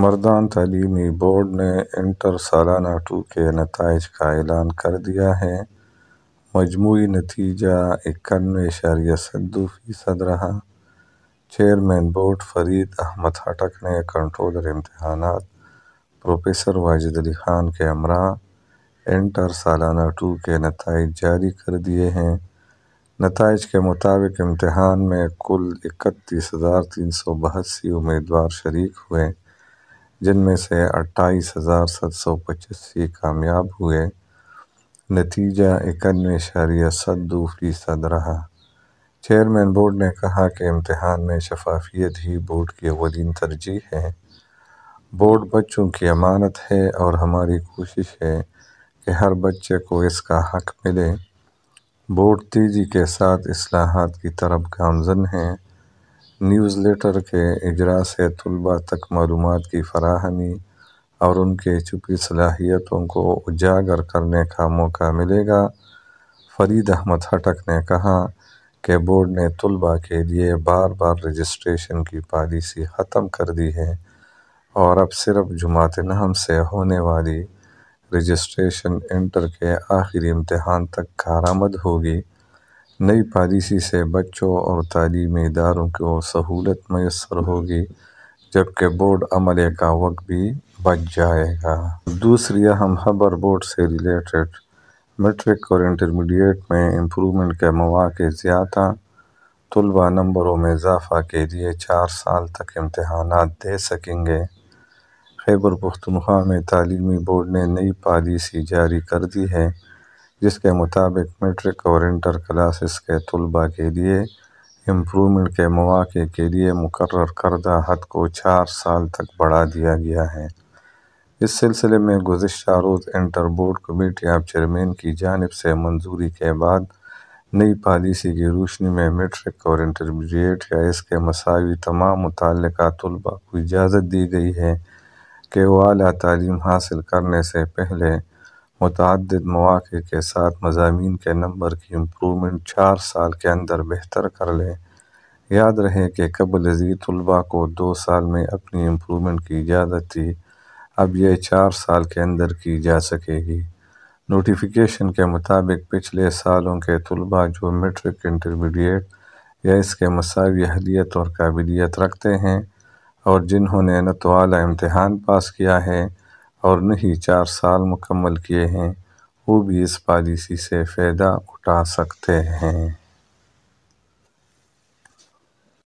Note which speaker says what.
Speaker 1: मर्दान तलीमी बोर्ड ने इंटर सालाना टू के नतज का ऐलान कर दिया है मजमू नतीजा इक्यानवे इशारिया सद्दू फ़ीसद रहा चेयरमैन बोर्ड फरीद अहमद हटक ने कंट्रोलर इम्तहान प्रोफेसर वाजिद अली खान के अमरा इंटर सालाना टू के नतज जारी कर दिए हैं नतज के मुताबिक इम्तहान में कुल इकतीस हज़ार तीन सौ बहत्सी उम्मीदवार शरीक हुए जिनमें से अट्ठाईस हज़ार सात सौ पचासी कामयाब हुए नतीजा इक्यानवे इशारिया सात दो फीसद रहा चेयरमैन बोर्ड ने कहा कि इम्तहान में शफाफियत ही बोर्ड की अवलिन तरजीह है बोर्ड बच्चों की अमानत है और हमारी कोशिश है कि हर बच्चे को इसका हक मिले बोर्ड तेज़ी के साथ असलाहत की तरफ गामजन है न्यूज़ लेटर के अजरा से तलबा तक मालूम की फ़राहमी और उनके चुपी सलाहियतों को उजागर करने का मौका मिलेगा फरीद अहमद हटक ने कहा कि बोर्ड ने तलबा के लिए बार बार रजिस्ट्रेशन की पॉलिसी ख़त्म कर दी है और अब सिर्फ जुमात नहम से होने वाली रजिस्ट्रेशन इंटर के आखिरी इम्तहान तक कारामद होगी नई पॉलिसी से बच्चों और तलीमी इदारों को सहूलत मैसर होगी जबकि बोर्ड अमले का वक्त भी बच जाएगा दूसरी अहम खबर बोर्ड से रिलेटेड मेट्रिक और इंटरमीडिएट में इम्प्रूवमेंट के मौाक़े ज़्यादा तलबा नंबरों में इजाफा के लिए चार साल तक इम्तहान दे सकेंगे खैबर पख्तनख्वा में तालीमी बोर्ड ने नई पॉलिसी जारी कर दी है जिसके मुताबिक मेट्रिक और इंटर क्लासेस के तलबा के लिए इम्प्रूवमेंट के मौाक़े के लिए मुकर करदा हद को चार साल तक बढ़ा दिया गया है इस सिलसिले में गुजशत रोज़ inter board committee of chairman की जानब से मंजूरी के बाद नई पॉलिसी की रोशनी में मेट्रिक और इंटरमीडिएट या इसके मसावी तमाम मुतल तलबा को इजाज़त दी गई है कि वो अली तलीम हासिल करने से पहले मुतद मौक़े के साथ मजामी के नंबर की इम्प्रूवमेंट चार साल के अंदर बेहतर कर लें याद रहे कि कबलज़ी तलबा को दो साल में अपनी इम्प्रूवमेंट की इजाज़त थी अब यह चार साल के अंदर की जा सकेगी नोटिफिकेशन के मुताबिक पिछले सालों के तलबा जो मेट्रिक इंटरमीडिएट या इसके मसावी अहलियत और काबिलियत रखते हैं और जिन्होंने नतवाला तो इम्तहान पास किया है और नहीं चार साल मुकम्मल किए हैं वो भी इस पॉलिसी से फ़ायदा उठा सकते हैं